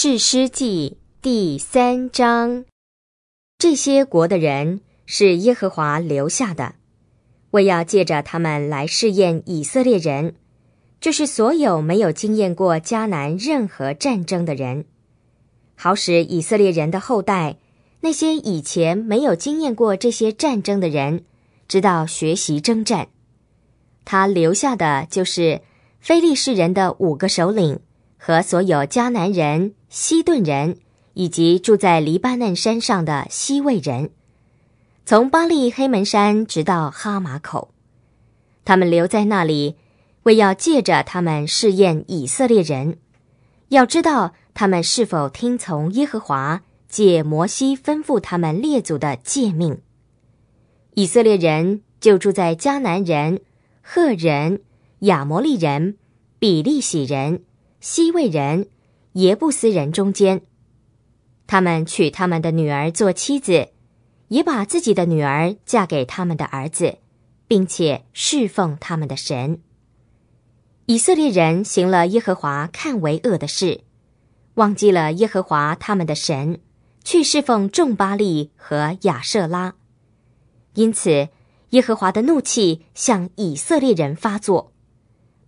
世师记第三章，这些国的人是耶和华留下的，我要借着他们来试验以色列人，就是所有没有经验过迦南任何战争的人，好使以色列人的后代，那些以前没有经验过这些战争的人，知道学习征战。他留下的就是非利士人的五个首领和所有迦南人。西顿人以及住在黎巴嫩山上的西魏人，从巴利黑门山直到哈马口，他们留在那里，为要借着他们试验以色列人，要知道他们是否听从耶和华借摩西吩咐他们列祖的诫命。以色列人就住在迦南人、赫人、亚摩利人、比利洗人、西魏人。耶布斯人中间，他们娶他们的女儿做妻子，也把自己的女儿嫁给他们的儿子，并且侍奉他们的神。以色列人行了耶和华看为恶的事，忘记了耶和华他们的神，去侍奉众巴利和亚舍拉，因此耶和华的怒气向以色列人发作，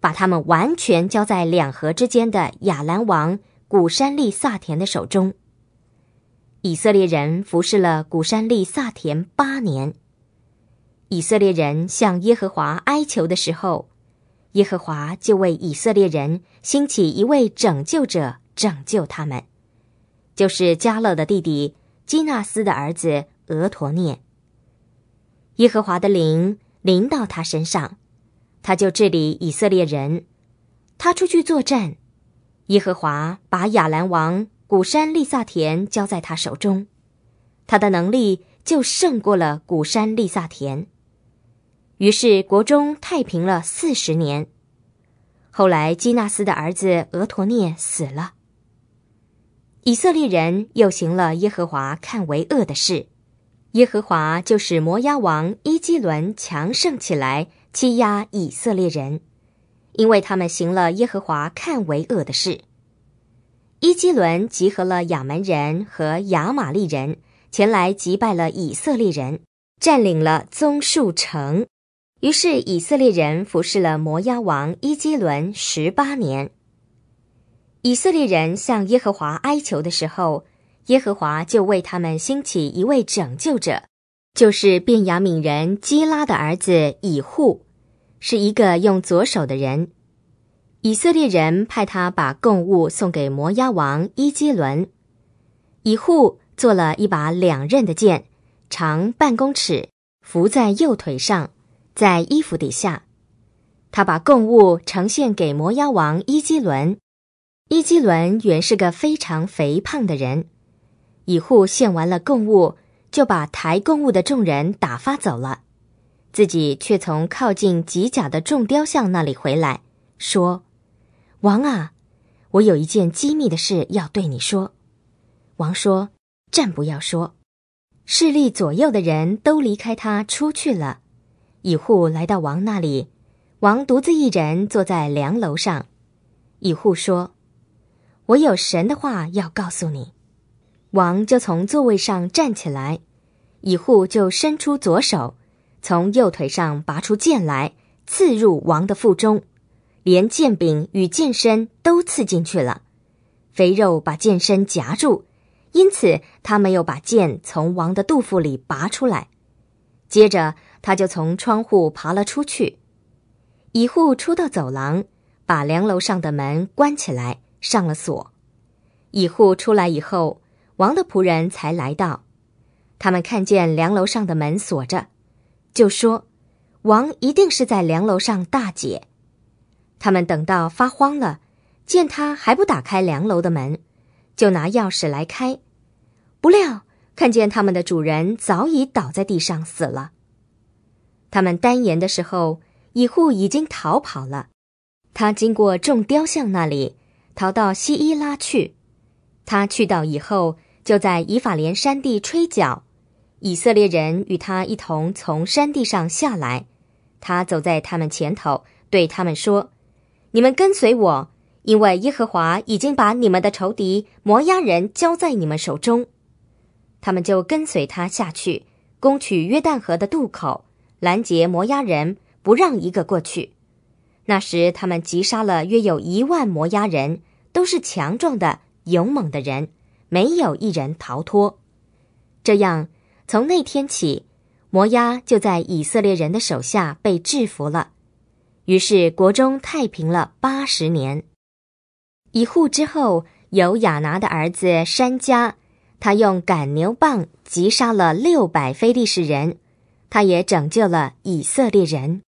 把他们完全交在两河之间的亚兰王。古山利萨田的手中，以色列人服侍了古山利萨田八年。以色列人向耶和华哀求的时候，耶和华就为以色列人兴起一位拯救者，拯救他们，就是迦勒的弟弟基纳斯的儿子俄陀涅。耶和华的灵临到他身上，他就治理以色列人，他出去作战。耶和华把亚兰王古山利撒田交在他手中，他的能力就胜过了古山利撒田。于是国中太平了四十年。后来基纳斯的儿子俄陀涅死了，以色列人又行了耶和华看为恶的事，耶和华就使摩押王伊基伦强盛起来，欺压以色列人，因为他们行了耶和华看为恶的事。基伦集合了亚门人和亚玛利人，前来击败了以色列人，占领了棕树城。于是以色列人服侍了摩押王伊基伦十八年。以色列人向耶和华哀求的时候，耶和华就为他们兴起一位拯救者，就是便雅敏人基拉的儿子以护，是一个用左手的人。以色列人派他把贡物送给摩押王伊基伦，乙户做了一把两刃的剑，长半公尺，伏在右腿上，在衣服底下。他把贡物呈现给摩押王伊基伦，伊基伦原是个非常肥胖的人。乙户献完了贡物，就把抬贡物的众人打发走了，自己却从靠近吉甲的众雕像那里回来，说。王啊，我有一件机密的事要对你说。王说：“暂不要说。”势力左右的人都离开他出去了。乙户来到王那里，王独自一人坐在梁楼上。乙户说：“我有神的话要告诉你。”王就从座位上站起来，乙户就伸出左手，从右腿上拔出剑来，刺入王的腹中。连剑柄与剑身都刺进去了，肥肉把剑身夹住，因此他没有把剑从王的肚腹里拔出来。接着，他就从窗户爬了出去。乙户出到走廊，把梁楼上的门关起来，上了锁。乙户出来以后，王的仆人才来到。他们看见梁楼上的门锁着，就说：“王一定是在梁楼上大解。”他们等到发慌了，见他还不打开粮楼的门，就拿钥匙来开，不料看见他们的主人早已倒在地上死了。他们单言的时候，乙户已经逃跑了。他经过众雕像那里，逃到西伊拉去。他去到以后，就在以法莲山地吹角。以色列人与他一同从山地上下来，他走在他们前头，对他们说。你们跟随我，因为耶和华已经把你们的仇敌摩押人交在你们手中。他们就跟随他下去，攻取约旦河的渡口，拦截摩押人，不让一个过去。那时，他们击杀了约有一万摩押人，都是强壮的、勇猛的人，没有一人逃脱。这样，从那天起，摩押就在以色列人的手下被制服了。于是国中太平了八十年。一户之后，有亚拿的儿子山加，他用赶牛棒击杀了六百非利士人，他也拯救了以色列人。